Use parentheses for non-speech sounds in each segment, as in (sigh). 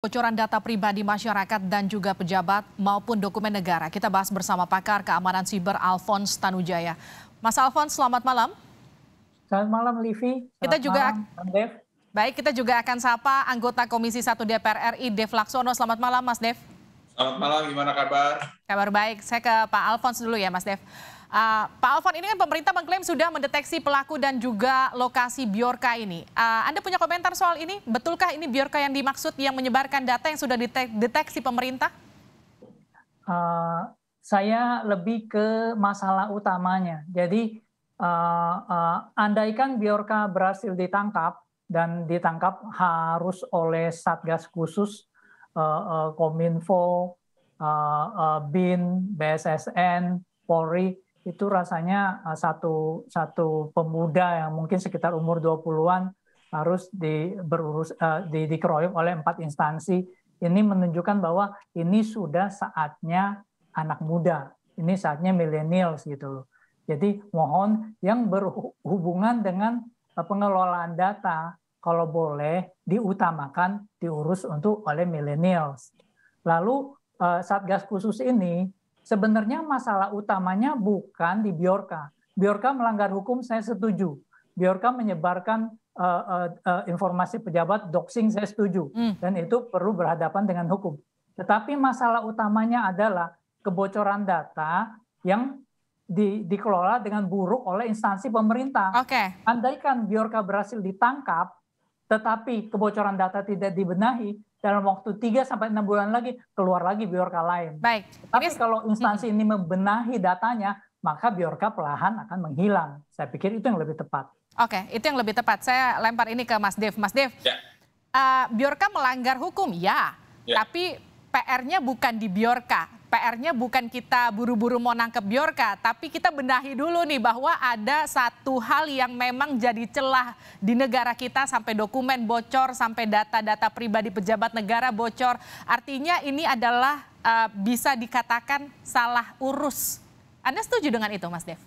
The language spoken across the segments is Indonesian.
Bocoran data pribadi masyarakat dan juga pejabat maupun dokumen negara. Kita bahas bersama pakar keamanan siber Alphonse Tanujaya. Mas Alphonse, selamat malam. Selamat malam, Livi. Selamat kita juga malam, Baik, kita juga akan sapa anggota Komisi 1 DPR RI, Dev Laksono. Selamat malam, Mas Dev. Selamat malam, gimana kabar? Kabar baik, saya ke Pak Alfons dulu ya Mas Dev. Uh, Pak Alfon, ini kan pemerintah mengklaim sudah mendeteksi pelaku dan juga lokasi Biorka ini. Uh, Anda punya komentar soal ini? Betulkah ini Biorka yang dimaksud yang menyebarkan data yang sudah deteksi pemerintah? Uh, saya lebih ke masalah utamanya. Jadi uh, uh, andaikan Biorka berhasil ditangkap dan ditangkap harus oleh satgas khusus uh, uh, Kominfo, uh, uh, BIN, BSSN, Polri itu rasanya satu satu pemuda yang mungkin sekitar umur 20-an harus di, berurus, uh, di, dikeroyok oleh empat instansi. Ini menunjukkan bahwa ini sudah saatnya anak muda, ini saatnya millennials gitu loh. Jadi mohon yang berhubungan dengan pengelolaan data kalau boleh diutamakan diurus untuk oleh millennials. Lalu eh, satgas khusus ini sebenarnya masalah utamanya bukan di Biorka. Biorka melanggar hukum saya setuju. Biorka menyebarkan uh, uh, uh, informasi pejabat doxing saya setuju hmm. dan itu perlu berhadapan dengan hukum. Tetapi masalah utamanya adalah kebocoran data yang di, dikelola dengan buruk oleh instansi pemerintah. Okay. Andaikan Biorka berhasil ditangkap, tetapi kebocoran data tidak dibenahi, dalam waktu 3 sampai 6 bulan lagi keluar lagi biorka lain. Baik. Tapi ini... kalau instansi ini membenahi datanya, maka biorka perlahan akan menghilang. Saya pikir itu yang lebih tepat. Oke, itu yang lebih tepat. Saya lempar ini ke Mas Dev. Mas Dev, ya. uh, eh, biorka melanggar hukum, ya. ya. Tapi PR-nya bukan di biorka, PR-nya bukan kita buru-buru mau nangkep Bjorka, tapi kita benahi dulu nih bahwa ada satu hal yang memang jadi celah di negara kita sampai dokumen bocor, sampai data-data pribadi pejabat negara bocor. Artinya ini adalah uh, bisa dikatakan salah urus. Anda setuju dengan itu, Mas Dev?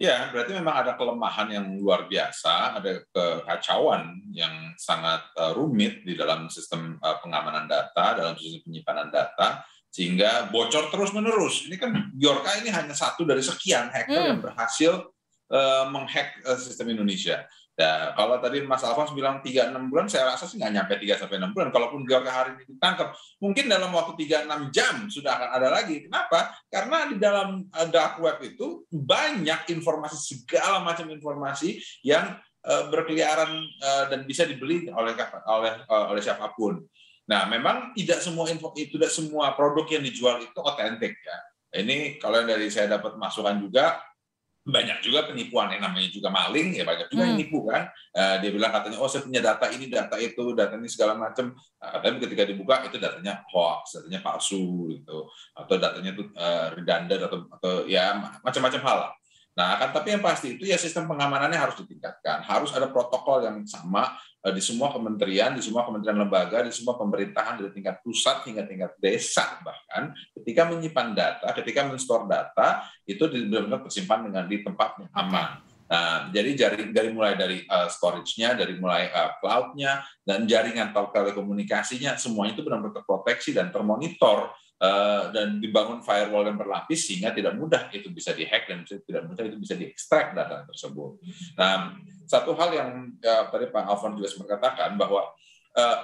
Ya, berarti memang ada kelemahan yang luar biasa, ada kekacauan yang sangat uh, rumit di dalam sistem uh, pengamanan data, dalam sistem penyimpanan data sehingga bocor terus menerus. Ini kan Bjorka ini hanya satu dari sekian hacker hmm. yang berhasil uh, menghack uh, sistem Indonesia. Nah, kalau tadi Mas Alfons bilang 3-6 bulan, saya rasa sih nggak nyampe 3-6 bulan. Kalaupun Bjorka hari ini ditangkap, mungkin dalam waktu 3-6 jam sudah akan ada lagi. Kenapa? Karena di dalam eh, dark web itu banyak informasi, segala macam informasi yang berkeliaran dan bisa dibeli oleh oleh oleh siapapun. Nah, memang tidak semua info itu tidak semua produk yang dijual itu otentik ya. Ini kalau yang dari saya dapat masukan juga banyak juga penipuan yang namanya juga maling ya banyak juga hmm. yang nipu kan eh, dia bilang katanya oh saya punya data ini data itu data ini segala macam uh, nah, tapi ketika dibuka itu datanya hoax datanya palsu itu atau datanya itu uh, eh, redundant atau atau ya macam-macam hal Nah, akan tapi yang pasti itu ya sistem pengamanannya harus ditingkatkan. Harus ada protokol yang sama eh, di semua kementerian, di semua kementerian lembaga, di semua pemerintahan dari tingkat pusat hingga tingkat desa bahkan ketika menyimpan data, ketika menstore data itu benar-benar tersimpan dengan di tempat yang aman. Nah, jadi dari, dari mulai dari uh, storage-nya, dari mulai uh, cloud-nya, dan jaringan telekomunikasinya, semuanya itu benar-benar terproteksi dan termonitor Eh, dan dibangun firewall yang berlapis sehingga tidak mudah itu bisa dihack dan tidak mudah itu bisa diekstrak data tersebut. Nah, satu hal yang ya, tadi Pak Alfon juga mengatakan bahwa uh,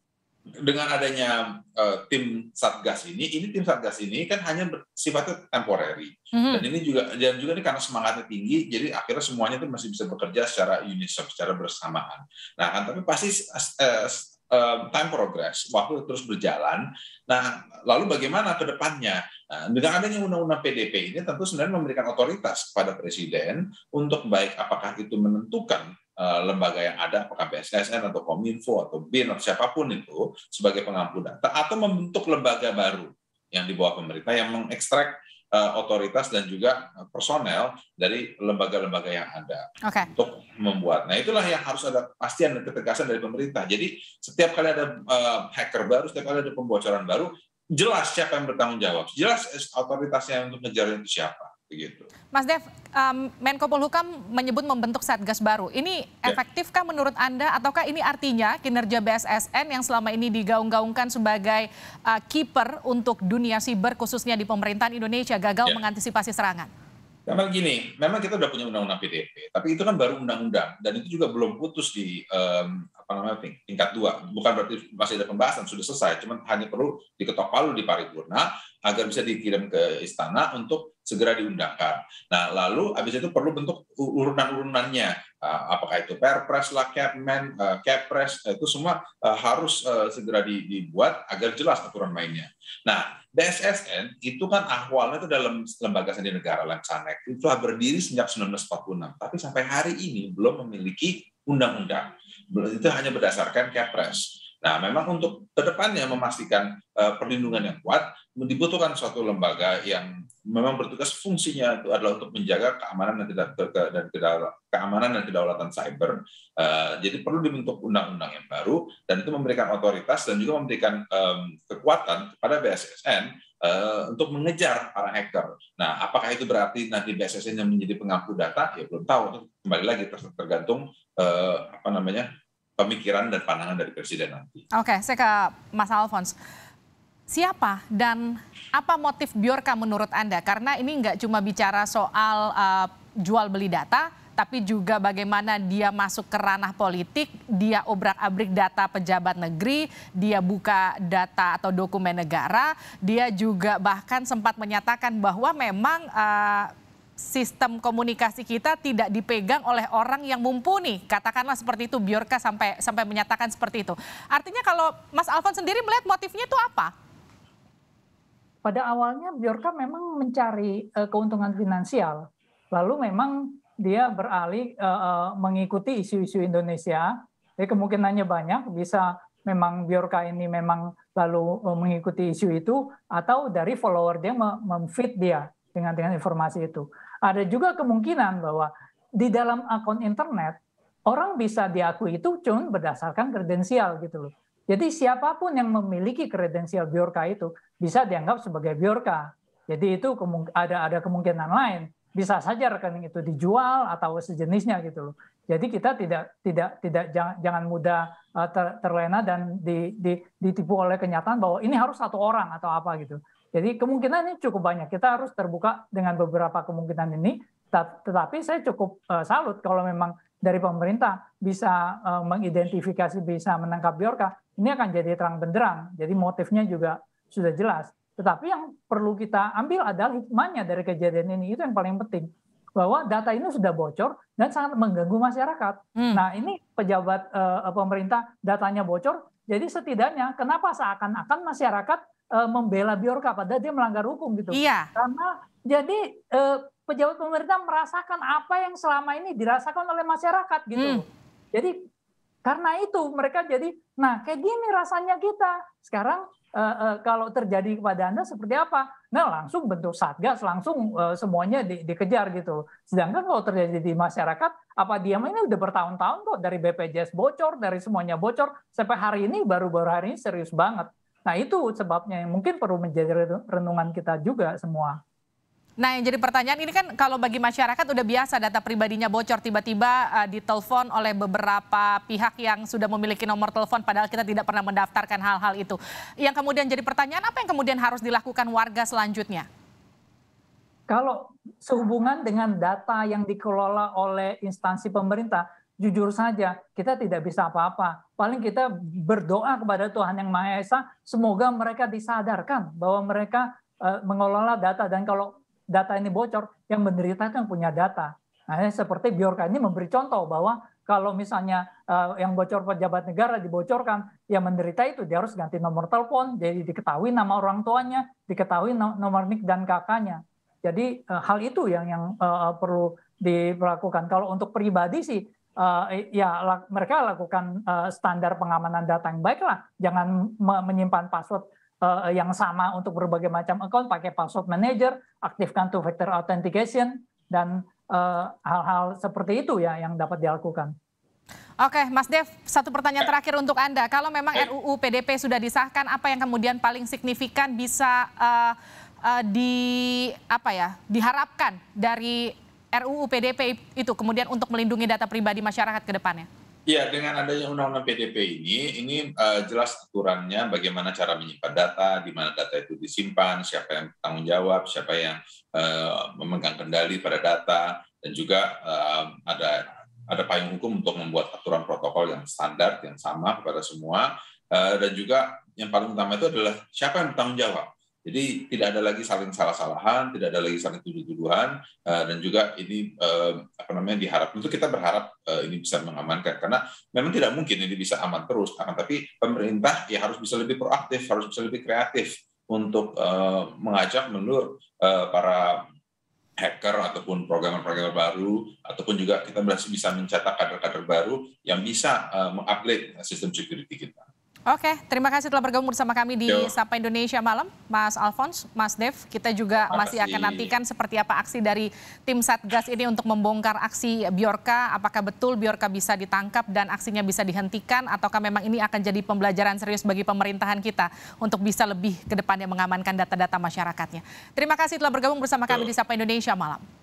(clears throat) dengan adanya uh, tim satgas ini, ini tim satgas ini kan hanya sifatnya temporary mm-hmm. dan ini juga dan juga ini karena semangatnya tinggi, jadi akhirnya semuanya itu masih bisa bekerja secara unison, secara bersamaan. Nah, kan tapi pasti uh, Eh, time progress, waktu terus berjalan. Nah, lalu bagaimana ke depannya? Nah, dengan adanya undang-undang PDP ini tentu sebenarnya memberikan otoritas kepada presiden untuk baik apakah itu menentukan eh, lembaga yang ada, apakah BSSN atau Kominfo atau BIN atau siapapun itu sebagai pengampu data atau membentuk lembaga baru yang di bawah pemerintah yang mengekstrak Eh, otoritas dan juga eh, personel dari lembaga-lembaga yang ada okay. untuk membuat. Nah itulah yang harus ada pastian dan ketegasan dari pemerintah. Jadi setiap kali ada uh, hacker baru, setiap kali ada pembocoran baru, jelas siapa yang bertanggung jawab, jelas otoritasnya untuk ngejar itu siapa, begitu. Mas Dev, um, Menko Polhukam menyebut membentuk satgas baru. Ini ya. efektifkah menurut Anda ataukah ini artinya kinerja BSSN yang selama ini digaung-gaungkan sebagai uh, keeper untuk dunia siber khususnya di pemerintahan Indonesia gagal ya. mengantisipasi serangan? Memang gini, memang kita sudah punya undang-undang PDP, tapi itu kan baru undang-undang dan itu juga belum putus di um, apa namanya tingkat dua. Bukan berarti masih ada pembahasan, sudah selesai, cuman hanya perlu diketok palu di paripurna agar bisa dikirim ke istana untuk segera diundangkan. Nah, lalu habis itu perlu bentuk urunan-urunannya. Ah, apakah itu Perpres lah, Capmen, eh, Capres, eh, itu semua eh, harus segera dibuat agar jelas aturan mainnya. Nah, BSSN itu kan awalnya itu dalam lembaga sendiri negara Lansanek, itu telah berdiri sejak 1946, tapi sampai hari ini belum memiliki undang-undang. Itu hanya berdasarkan Capres. Nah, memang untuk kedepannya memastikan eh, perlindungan yang kuat dibutuhkan suatu lembaga yang memang bertugas fungsinya itu adalah untuk menjaga keamanan dan tidak dan keamanan dan kedaulatan cyber. Eh, jadi perlu dibentuk undang-undang yang baru dan itu memberikan otoritas dan juga memberikan kekuatan kepada BSSN eh, untuk mengejar para hacker. Nah, apakah itu berarti nanti BSSN yang menjadi pengampu data? Ya belum tahu. Kembali lagi tergantung apa namanya pemikiran dan pandangan dari presiden nanti. Oke, saya ke Mas Alfons. Siapa dan apa motif Biorka menurut Anda? Karena ini nggak cuma bicara soal uh, jual beli data, tapi juga bagaimana dia masuk ke ranah politik, dia obrak-abrik data pejabat negeri, dia buka data atau dokumen negara, dia juga bahkan sempat menyatakan bahwa memang uh, sistem komunikasi kita tidak dipegang oleh orang yang mumpuni. Katakanlah seperti itu Biorka sampai sampai menyatakan seperti itu. Artinya kalau Mas Alfon sendiri melihat motifnya itu apa? Pada awalnya Biorka memang mencari uh, keuntungan finansial. Lalu memang dia beralih uh, mengikuti isu-isu Indonesia. Jadi kemungkinannya banyak bisa memang Biorka ini memang lalu mengikuti isu itu atau dari follower dia memfit dia dengan dengan informasi itu. Ada juga kemungkinan bahwa di dalam akun internet orang bisa diakui itu cuma berdasarkan kredensial gitu loh. Jadi siapapun yang memiliki kredensial Bjorka itu bisa dianggap sebagai Bjorka. Jadi itu ada ada kemungkinan lain bisa saja rekening itu dijual atau sejenisnya gitu loh. Jadi kita tidak tidak tidak jangan, jangan mudah eh, terlena dan ditipu oleh kenyataan bahwa ini harus satu orang atau apa gitu. Jadi kemungkinannya cukup banyak. Kita harus terbuka dengan beberapa kemungkinan ini. Tetapi saya cukup eh, salut kalau memang dari pemerintah bisa eh, mengidentifikasi, bisa menangkap Biorka, ini akan jadi terang benderang. Jadi motifnya juga sudah jelas. Tetapi yang perlu kita ambil adalah hikmahnya dari kejadian ini. Itu yang paling penting. Bahwa data ini sudah bocor dan sangat mengganggu masyarakat. Hmm. Nah ini pejabat eh, pemerintah datanya bocor. Jadi setidaknya kenapa seakan-akan masyarakat uh, membela Biorka padahal dia melanggar hukum gitu. Iya. Karena jadi uh, pejabat pemerintah merasakan apa yang selama ini dirasakan oleh masyarakat gitu. Hmm. Jadi karena itu mereka jadi nah kayak gini rasanya kita. Sekarang uh, uh, kalau terjadi kepada Anda seperti apa? Nah, langsung bentuk satgas, langsung uh, semuanya di, dikejar gitu. Sedangkan kalau terjadi di masyarakat, apa diam ini udah bertahun-tahun kok dari BPJS bocor, dari semuanya bocor, sampai hari ini baru-baru hari ini serius banget. Nah itu sebabnya yang mungkin perlu menjadi renungan kita juga semua. Nah yang jadi pertanyaan ini kan kalau bagi masyarakat udah biasa data pribadinya bocor tiba-tiba uh, ditelepon oleh beberapa pihak yang sudah memiliki nomor telepon padahal kita tidak pernah mendaftarkan hal-hal itu. Yang kemudian jadi pertanyaan apa yang kemudian harus dilakukan warga selanjutnya? Kalau sehubungan dengan data yang dikelola oleh instansi pemerintah, jujur saja, kita tidak bisa apa-apa. Paling kita berdoa kepada Tuhan Yang Maha Esa, semoga mereka disadarkan bahwa mereka eh, mengelola data dan kalau data ini bocor, yang menderita kan punya data. Nah, seperti Biorka ini memberi contoh bahwa kalau misalnya uh, yang bocor pejabat negara dibocorkan, yang menderita itu dia harus ganti nomor telepon, jadi diketahui nama orang tuanya, diketahui nomor nik dan kakaknya. Jadi uh, hal itu yang yang uh, perlu diperlakukan Kalau untuk pribadi sih uh, ya lak, mereka lakukan uh, standar pengamanan data yang baik Jangan me menyimpan password uh, yang sama untuk berbagai macam account. Pakai password manager, aktifkan two factor authentication dan hal-hal uh, seperti itu ya yang dapat dilakukan. Oke, Mas Dev, satu pertanyaan terakhir untuk Anda. Kalau memang RUU PDP sudah disahkan, apa yang kemudian paling signifikan bisa uh, uh, di apa ya diharapkan dari RUU PDP itu kemudian untuk melindungi data pribadi masyarakat ke depannya? Iya, dengan adanya undang-undang PDP ini, ini uh, jelas aturannya bagaimana cara menyimpan data, di mana data itu disimpan, siapa yang bertanggung jawab, siapa yang uh, memegang kendali pada data, dan juga uh, ada ada payung hukum untuk membuat aturan protokol yang standar yang sama kepada semua, uh, dan juga yang paling utama itu adalah siapa yang bertanggung jawab jadi tidak ada lagi saling salah-salahan, tidak ada lagi saling tuduh-tuduhan, eh, dan juga ini eh, apa namanya diharap. Tentu kita berharap eh, ini bisa mengamankan, karena memang tidak mungkin ini bisa aman terus. Akan tapi pemerintah ya harus bisa lebih proaktif, harus bisa lebih kreatif untuk mengajak menur para hacker ataupun programmer-programmer baru ataupun juga kita berhasil bisa mencetak kader-kader baru yang bisa mengupgrade sistem security kita. Oke, terima kasih telah bergabung bersama kami di Yo. Sapa Indonesia Malam, Mas Alphonse, Mas Dev. Kita juga masih akan nantikan seperti apa aksi dari tim Satgas ini untuk membongkar aksi Biorka. Apakah betul Biorka bisa ditangkap dan aksinya bisa dihentikan ataukah memang ini akan jadi pembelajaran serius bagi pemerintahan kita untuk bisa lebih ke depannya mengamankan data-data masyarakatnya. Terima kasih telah bergabung bersama kami di Sapa Indonesia Malam.